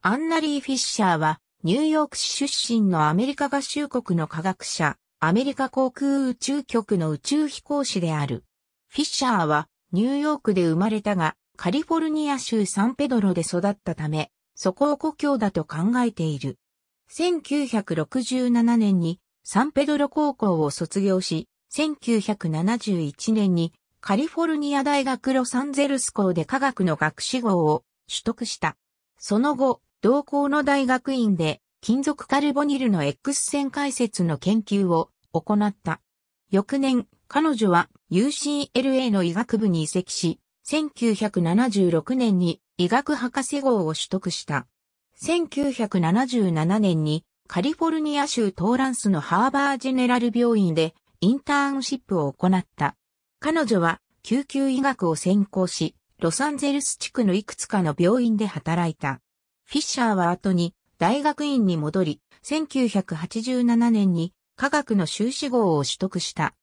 アンナリー・フィッシャーは、ニューヨーク市出身のアメリカ合衆国の科学者、アメリカ航空宇宙局の宇宙飛行士である。フィッシャーは、ニューヨークで生まれたが、カリフォルニア州サンペドロで育ったため、そこを故郷だと考えている。1967年にサンペドロ高校を卒業し、1971年にカリフォルニア大学ロサンゼルス校で科学の学士号を取得した。その後、同校の大学院で金属カルボニルの X 線解説の研究を行った。翌年、彼女は UCLA の医学部に移籍し、1976年に医学博士号を取得した。1977年にカリフォルニア州トーランスのハーバージェネラル病院でインターンシップを行った。彼女は救急医学を専攻し、ロサンゼルス地区のいくつかの病院で働いた。フィッシャーは後に大学院に戻り、1987年に科学の修士号を取得した。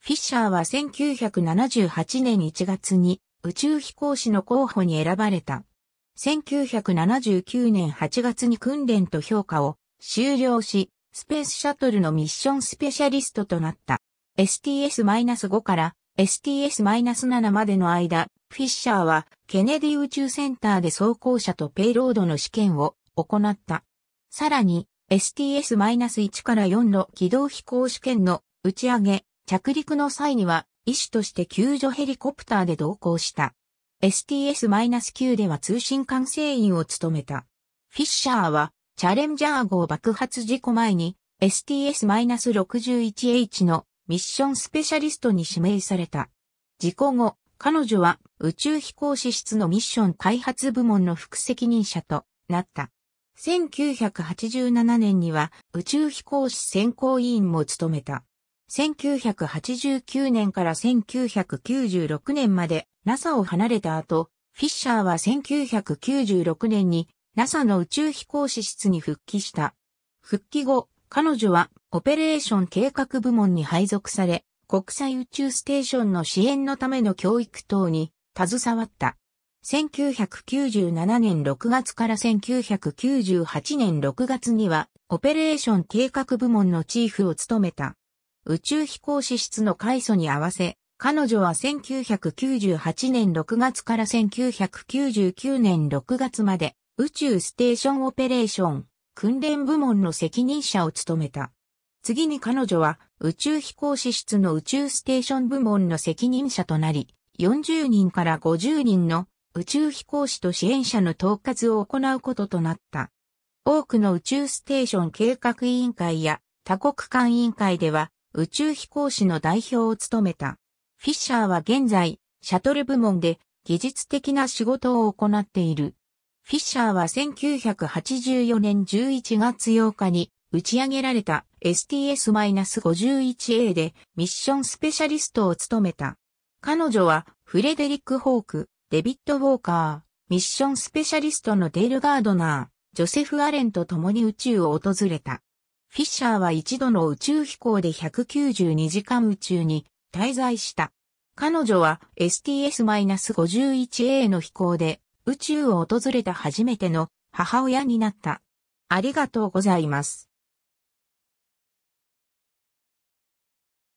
フィッシャーは1978年1月に宇宙飛行士の候補に選ばれた。1979年8月に訓練と評価を終了し、スペースシャトルのミッションスペシャリストとなった。STS-5 から STS-7 までの間、フィッシャーはケネディ宇宙センターで装甲車とペイロードの試験を行った。さらに STS-1 から4の軌道飛行試験の打ち上げ、着陸の際には医師として救助ヘリコプターで同行した。STS-9 では通信管制員を務めた。フィッシャーはチャレンジャー号爆発事故前に STS-61H のミッションスペシャリストに指名された。事故後、彼女は宇宙飛行士室のミッション開発部門の副責任者となった。1987年には宇宙飛行士選考委員も務めた。1989年から1996年まで NASA を離れた後、フィッシャーは1996年に NASA の宇宙飛行士室に復帰した。復帰後、彼女はオペレーション計画部門に配属され、国際宇宙ステーションの支援のための教育等に携わった。1997年6月から1998年6月には、オペレーション計画部門のチーフを務めた。宇宙飛行士室の開祖に合わせ、彼女は1998年6月から1999年6月まで、宇宙ステーションオペレーション、訓練部門の責任者を務めた。次に彼女は宇宙飛行士室の宇宙ステーション部門の責任者となり、40人から50人の宇宙飛行士と支援者の統括を行うこととなった。多くの宇宙ステーション計画委員会や多国間委員会では宇宙飛行士の代表を務めた。フィッシャーは現在、シャトル部門で技術的な仕事を行っている。フィッシャーは1984年11月8日に打ち上げられた STS-51A でミッションスペシャリストを務めた。彼女はフレデリック・ホーク、デビッド・ウォーカー、ミッションスペシャリストのデール・ガードナー、ジョセフ・アレンと共に宇宙を訪れた。フィッシャーは一度の宇宙飛行で192時間宇宙に滞在した。彼女は STS-51A の飛行で宇宙を訪れた初めての母親になった。ありがとうございます。